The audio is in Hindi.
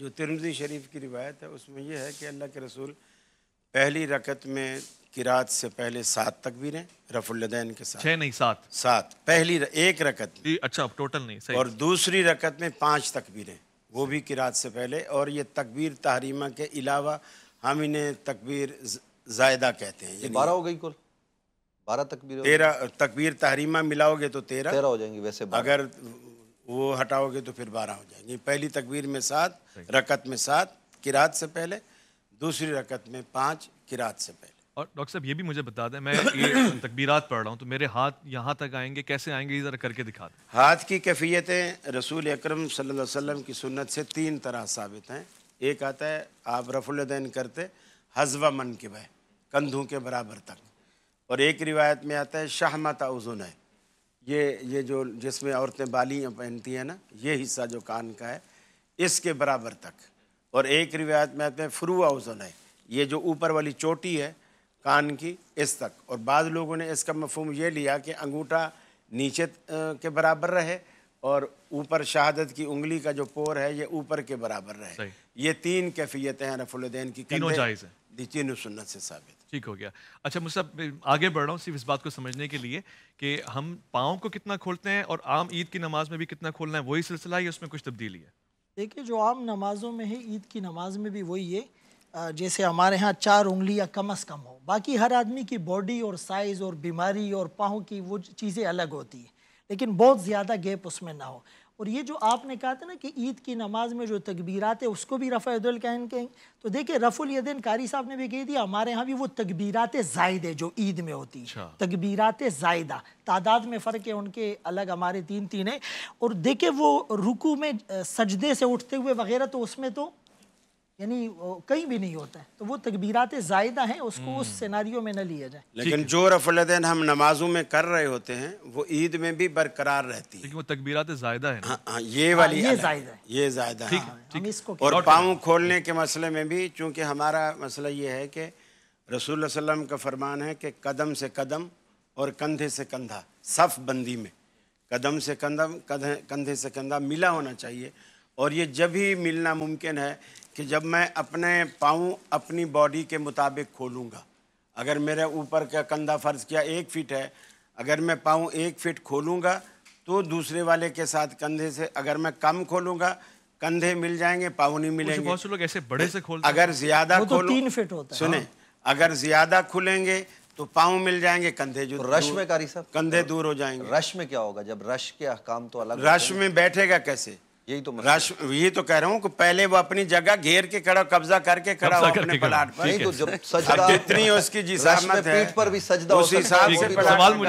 जो तिरमजी शरीफ की रिवायत है उसमें यह है कि अल्लाह के रसूल पहली रकत में किरात से पहले सात तकबीरें रफुल्लदैन के साथ छः नहीं सात सात पहली र, एक रकत अच्छा टोटल नहीं सही और दूसरी रकत में पांच तकबीरें वो भी किरात से पहले और ये तकबीर तहरीमा के अलावा हम इन्हें तकबीर जायदा कहते हैं ये बारह हो गई कुल बारह तकबीर तेरह तकबीर तहरीमा मिलाओगे तो तेरह तेरह हो जाएंगी वैसे अगर वो हटाओगे तो फिर बारह हो जाएंगे पहली तकबीर में सात रकत में सात किरात से पहले दूसरी रकत में पाँच किरात से पहले और डॉक्टर साहब ये भी मुझे बता दें मैं ये तकबीरात पढ़ रहा हूँ तो मेरे हाथ यहाँ तक आएंगे कैसे आएंगे ज़रा करके दिखा दें हाथ की कैफियतें रसूल अक्रम वसल्लम की सुन्नत से तीन तरह साबित हैं एक आता है आप रफुलदैन करते हजवा मन के बह कंधों के बराबर तक और एक रिवायत में आता है शाहमत उजुन है ये ये जो जिसमें औरतें बालियाँ पहनती हैं ना ये हिस्सा जो कान का है इसके बराबर तक और एक रिवायत में आते हैं फ्रूआ उजन है ये जो ऊपर वाली चोटी है कान की इस तक और बाद लोगों ने इसका मफहम ये लिया कि अंगूठा नीचे के बराबर रहे और ऊपर शहादत की उंगली का जो पोर है ये ऊपर के बराबर रहे ये तीन कैफियतें हैं रफुलदैन की तीनों जायज़ दीचीन सुन्नत से साबित ठीक हो गया अच्छा मुझसे आगे बढ़ रहा हूँ सिर्फ इस बात को समझने के लिए कि हम पाँव को कितना खोलते हैं और आम ईद की नमाज में भी कितना खोलना है वही सिलसिला है उसमें कुछ तब्दीली है देखिए जो आम नमाजों में है ईद की नमाज में भी वही है जैसे हमारे यहाँ चार उंगलियाँ कम अज़ कम हो बाकी हर आदमी की बॉडी और साइज़ और बीमारी और पाँव की वो चीज़ें अलग होती हैं लेकिन बहुत ज़्यादा गैप उसमें ना हो और ये जो आपने कहा था ना कि ईद की नमाज में जो तकबीरत है उसको भी रफ़ल कहन कहेंगे तो देखिए रफ़ुल यदैन कारी साहब ने भी कही थी हमारे यहाँ भी वो तकबीर जायद है जो ईद में होती है अच्छा। तकबीरात जायदा तादाद में फ़र्क है उनके अलग हमारे तीन तीन है और देखे वो रुकू में सजदे से उठते हुए वगैरह तो उसमें तो यानी कहीं भी नहीं होता है तो वो तकबीरात जायदा हैं उसको उस हम्म। सिनारियों में न लिया जाए लेकिन जो रफलदैन हम नमाजों में कर रहे होते हैं वो ईद में भी बरकरार रहती है वो तकबीरात जायदा है हाँ, हाँ, ये वाली हाँ, ये जायदा ये जायदा हाँ, और पाँव खोलने के मसले में भी चूँकि हमारा मसला ये है कि रसूल वसलम का फरमान है कि कदम से कदम और कंधे से कंधा सफ़ बंदी में कदम से कंधा कंधे से कंधा मिला होना चाहिए और ये जब ही मिलना मुमकिन है कि जब मैं अपने पाँव अपनी बॉडी के मुताबिक खोलूँगा अगर मेरे ऊपर का कंधा फ़र्ज़ किया एक फ़िट है अगर मैं पाँव एक फ़िट खोलूँगा तो दूसरे वाले के साथ कंधे से अगर मैं कम खोलूँगा कंधे मिल जाएंगे पाँव नहीं मिलेंगे बहुत से लोग ऐसे बड़े से खोलते अगर ज़्यादा तो तीन फिट होता है सुने अगर ज़्यादा खुलेंगे तो पाँव मिल जाएंगे कंधे जो तो रश में कारी साहब कंधे दूर हो जाएंगे रश में क्या होगा जब रश के अहकाम तो अलग रश में बैठेगा कैसे यही तो राष्ट्र यही तो कह रहा हूँ कि पहले वो अपनी जगह घेर के खड़ा कब्जा करके खड़ा हो अपने प्लाट पर तो जब सजदा जितनी उसकी जी पीठ पर भी सजदा उसी हिसाब से तो तो सवाल मुझे